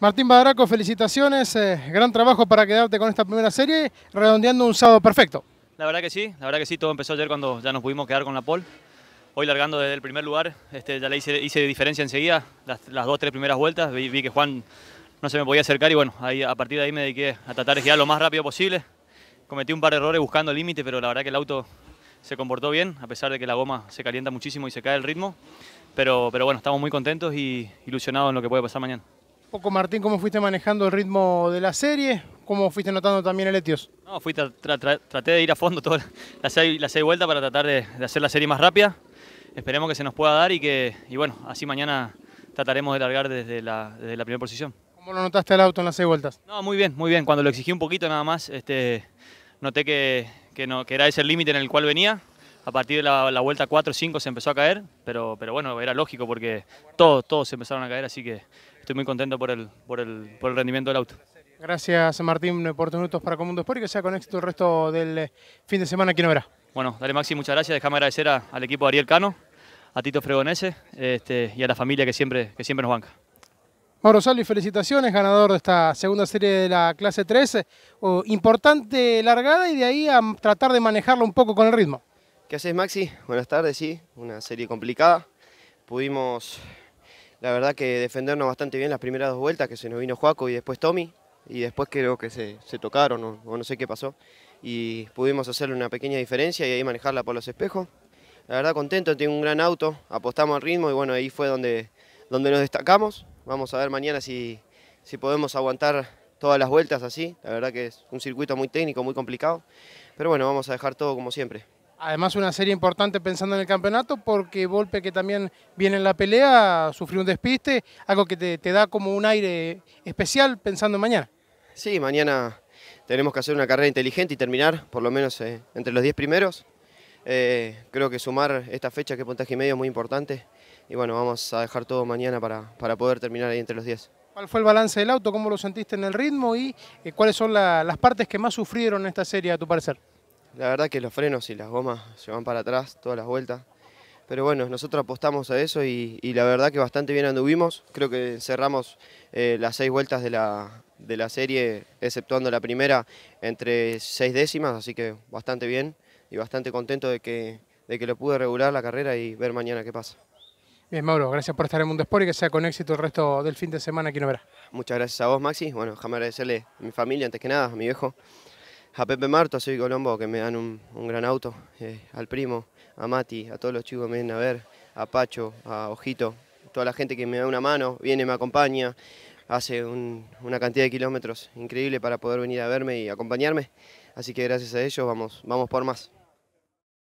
Martín Badaraco, felicitaciones, eh, gran trabajo para quedarte con esta primera serie, redondeando un sábado perfecto. La verdad que sí, la verdad que sí, todo empezó ayer cuando ya nos pudimos quedar con la pole. Hoy largando desde el primer lugar, este, ya le hice, hice diferencia enseguida, las, las dos, tres primeras vueltas, vi, que Juan no se me podía acercar y bueno, ahí, a partir de ahí me dediqué a tratar de girar lo más rápido posible. Cometí un par de errores buscando el límite, pero la verdad que el auto se comportó bien, a pesar de que la goma se calienta muchísimo y se cae el ritmo. Pero, pero bueno, estamos muy contentos y ilusionados en lo que puede pasar mañana poco, Martín, cómo fuiste manejando el ritmo de la serie, cómo fuiste notando también el Etios. No, fui traté de ir a fondo todas las seis, vueltas para tratar de, hacer la serie más rápida. Esperemos que se nos pueda dar y que, bueno, así mañana trataremos de largar desde la, primera posición. ¿Cómo lo notaste el auto en las seis vueltas? No, muy bien, muy bien. Cuando lo exigí un poquito nada más, este, noté que, no, que era ese límite en el cual venía a partir de la, vuelta 4-5 se empezó a caer, pero, pero bueno, era lógico porque todos, todos se empezaron a caer, así que estoy muy contento por el, por el, rendimiento del auto. Gracias Martín por tus minutos para Comundo Sport y que sea con éxito el resto del eh, fin de semana aquí en Novera. Bueno, dale Maxi, muchas gracias. Déjame agradecer al equipo de Ariel Cano, a Tito Fregonese este, y a la familia que siempre, que siempre nos banca. Mauro Salvi, felicitaciones, ganador de esta segunda serie de la clase 13. importante largada y de ahí a tratar de manejarlo un poco con el ritmo. ¿Qué haces Maxi? Buenas tardes, sí, una serie complicada. Pudimos, la verdad que defendernos bastante bien las primeras dos vueltas, que se nos vino Juaco y después Tommy, y después creo que se, tocaron o, no sé qué pasó, y pudimos hacerle una pequeña diferencia y ahí manejarla por los espejos. La verdad contento, tengo un gran auto, apostamos al ritmo y bueno, ahí fue donde, donde nos destacamos. Vamos a ver mañana si, si podemos aguantar todas las vueltas así. La verdad que es un circuito muy técnico, muy complicado, pero bueno, vamos a dejar todo como siempre. Además una serie importante pensando en el campeonato porque golpe que también viene en la pelea sufrió un despiste, algo que te, da como un aire especial pensando en mañana. Sí, mañana tenemos que hacer una carrera inteligente y terminar por lo menos eh, entre los 10 primeros. Eh, creo que sumar esta fecha que es puntaje y medio es muy importante y bueno, vamos a dejar todo mañana para, poder terminar ahí entre los 10. ¿Cuál fue el balance del auto? ¿Cómo lo sentiste en el ritmo? ¿Y eh, cuáles son las partes que más sufrieron en esta serie a tu parecer? La verdad que los frenos y las gomas se van para atrás todas las vueltas. Pero bueno, nosotros apostamos a eso y, la verdad que bastante bien anduvimos. Creo que cerramos eh, las seis vueltas de la, de serie, exceptuando la primera, entre seis décimas, así que bastante bien y bastante contento de que, de que lo pude regular la carrera y ver mañana qué pasa. Bien, Mauro, gracias por estar en Mundo Sport y que sea con éxito el resto del fin de semana aquí en Oberá. Muchas gracias a vos, Maxi. Bueno, déjame agradecerle a mi familia, antes que nada, a mi viejo, a Pepe Marto, a Soy Colombo, que me dan un, gran auto, eh, al primo, a Mati, a todos los chicos que me vienen a ver, a Pacho, a Ojito, toda la gente que me da una mano, viene, me acompaña, hace una cantidad de kilómetros increíble para poder venir a verme y acompañarme. Así que gracias a ellos vamos, vamos por más.